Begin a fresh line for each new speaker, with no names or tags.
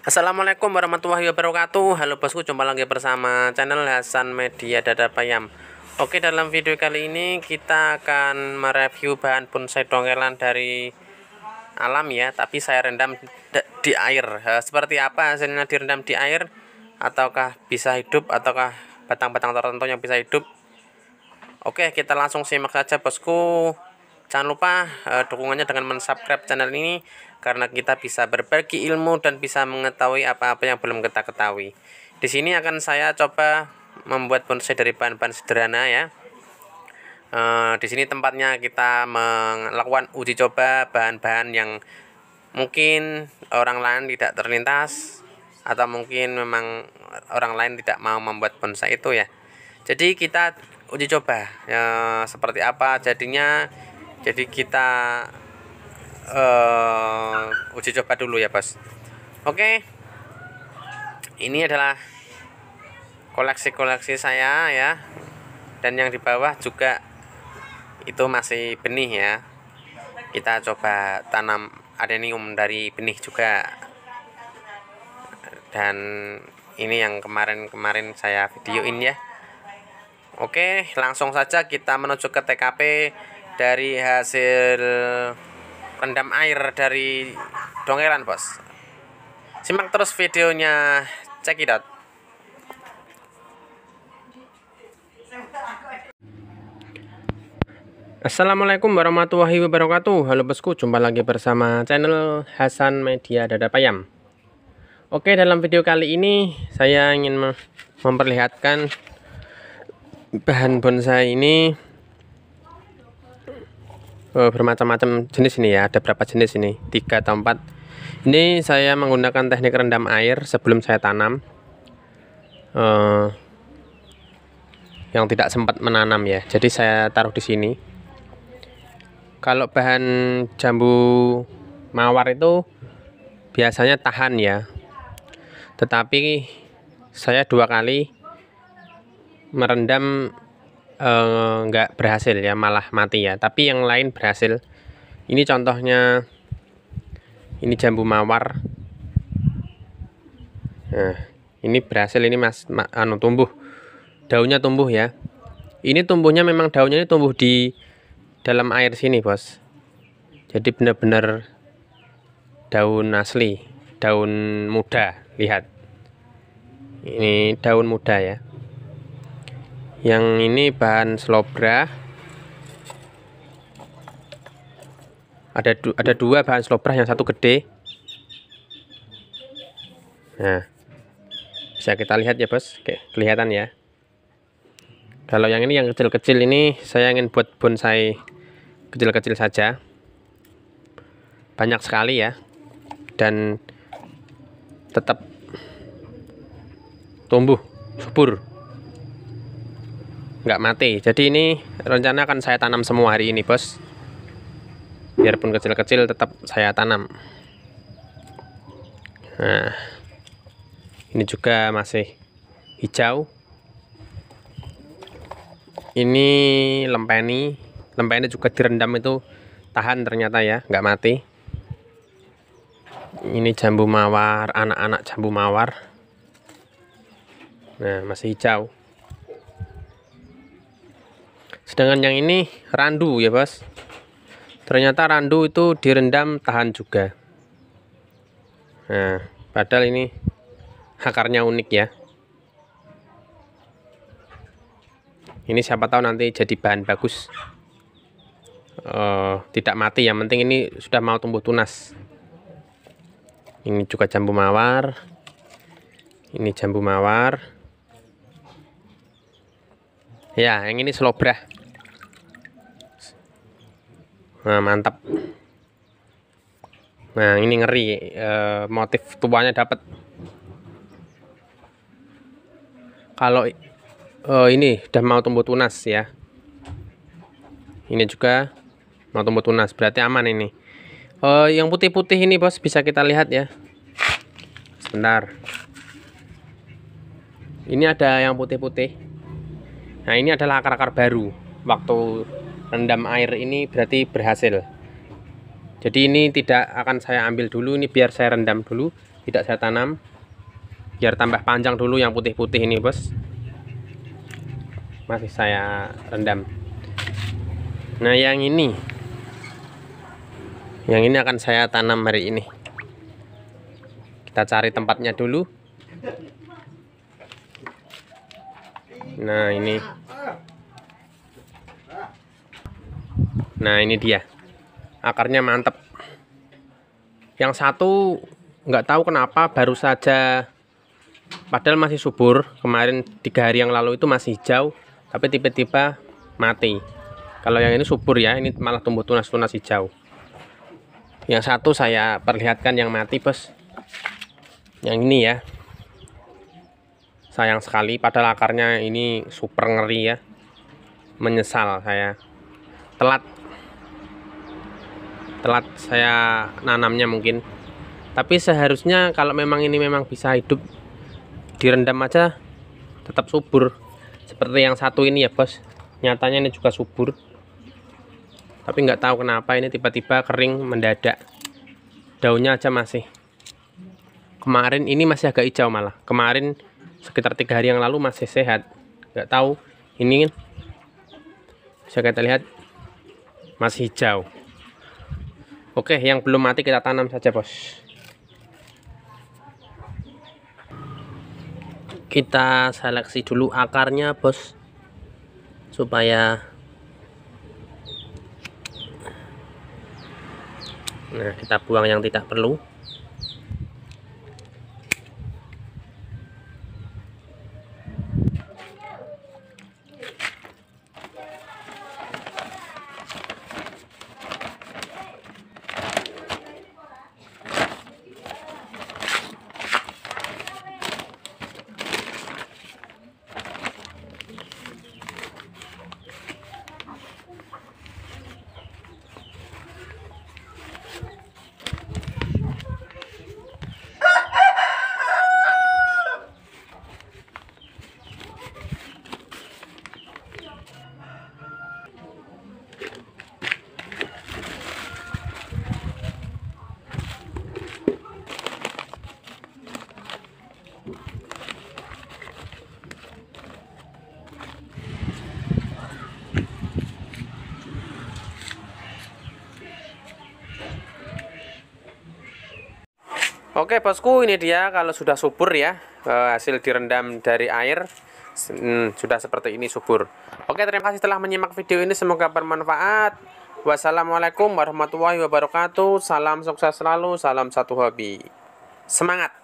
Assalamualaikum warahmatullahi wabarakatuh Halo bosku jumpa lagi bersama channel Hasan Media Dada Payam Oke dalam video kali ini kita akan mereview bahan bonsai dongelan dari alam ya Tapi saya rendam di air eh, Seperti apa hasilnya direndam di air Ataukah bisa hidup Ataukah batang-batang tertentu yang bisa hidup Oke kita langsung simak saja bosku Jangan lupa uh, dukungannya dengan mensubscribe channel ini karena kita bisa berbagi ilmu dan bisa mengetahui apa-apa yang belum kita ketahui. Di sini akan saya coba membuat bonsai dari bahan-bahan sederhana ya. uh, di sini tempatnya kita melakukan uji coba bahan-bahan yang mungkin orang lain tidak terlintas atau mungkin memang orang lain tidak mau membuat bonsai itu ya. Jadi kita uji coba ya, seperti apa jadinya jadi kita uh, uji coba dulu ya bos oke okay. ini adalah koleksi-koleksi saya ya dan yang di bawah juga itu masih benih ya kita coba tanam adenium dari benih juga dan ini yang kemarin-kemarin saya videoin ya oke langsung saja kita menuju ke TKP dari hasil rendam air dari dongeran bos simak terus videonya cekidot Assalamualaikum warahmatullahi wabarakatuh Halo bosku, jumpa lagi bersama channel Hasan Media Dada Payam Oke, dalam video kali ini saya ingin memperlihatkan bahan bonsai ini Eh, bermacam-macam jenis ini ya ada berapa jenis ini tiga atau empat ini saya menggunakan teknik rendam air sebelum saya tanam uh, yang tidak sempat menanam ya jadi saya taruh di sini kalau bahan jambu mawar itu biasanya tahan ya tetapi saya dua kali merendam Eh, nggak uh, berhasil ya malah mati ya tapi yang lain berhasil ini contohnya ini jambu mawar nah ini berhasil ini mas ma, anu tumbuh daunnya tumbuh ya ini tumbuhnya memang daunnya ini tumbuh di dalam air sini bos jadi benar-benar daun asli daun muda lihat ini daun muda ya yang ini bahan slobra ada du ada dua bahan slobra yang satu gede nah bisa kita lihat ya bos Oke, kelihatan ya kalau yang ini yang kecil-kecil ini saya ingin buat bonsai kecil-kecil saja banyak sekali ya dan tetap tumbuh subur nggak mati jadi ini rencana akan saya tanam semua hari ini bos biarpun kecil-kecil tetap saya tanam nah ini juga masih hijau ini lempeni lempeni juga direndam itu tahan ternyata ya nggak mati ini jambu mawar anak-anak jambu mawar nah masih hijau sedangkan yang ini randu ya bos ternyata randu itu direndam tahan juga nah padahal ini akarnya unik ya ini siapa tahu nanti jadi bahan bagus uh, tidak mati yang penting ini sudah mau tumbuh tunas ini juga jambu mawar ini jambu mawar ya yang ini selobrah nah mantap nah ini ngeri e, motif tuanya dapat kalau e, ini udah mau tumbuh tunas ya ini juga mau tumbuh tunas berarti aman ini e, yang putih-putih ini bos bisa kita lihat ya sebentar ini ada yang putih-putih nah ini adalah akar-akar baru waktu rendam air ini berarti berhasil jadi ini tidak akan saya ambil dulu ini biar saya rendam dulu tidak saya tanam biar tambah panjang dulu yang putih-putih ini bos masih saya rendam nah yang ini yang ini akan saya tanam hari ini kita cari tempatnya dulu nah ini nah ini dia akarnya mantep yang satu nggak tahu kenapa baru saja padahal masih subur kemarin tiga hari yang lalu itu masih hijau tapi tiba-tiba mati kalau yang ini subur ya ini malah tumbuh tunas-tunas hijau yang satu saya perlihatkan yang mati bos yang ini ya sayang sekali padahal akarnya ini super ngeri ya menyesal saya telat telat saya nanamnya mungkin tapi seharusnya kalau memang ini memang bisa hidup direndam aja tetap subur seperti yang satu ini ya bos nyatanya ini juga subur tapi nggak tahu kenapa ini tiba-tiba kering mendadak daunnya aja masih kemarin ini masih agak hijau malah kemarin sekitar tiga hari yang lalu masih sehat nggak tahu ini kan. bisa kita lihat masih hijau Oke, yang belum mati kita tanam saja, Bos. Kita seleksi dulu akarnya, Bos. Supaya Nah, kita buang yang tidak perlu. Oke bosku ini dia kalau sudah subur ya eh, hasil direndam dari air hmm, sudah seperti ini subur Oke terima kasih telah menyimak video ini semoga bermanfaat Wassalamualaikum warahmatullahi wabarakatuh Salam sukses selalu salam satu hobi Semangat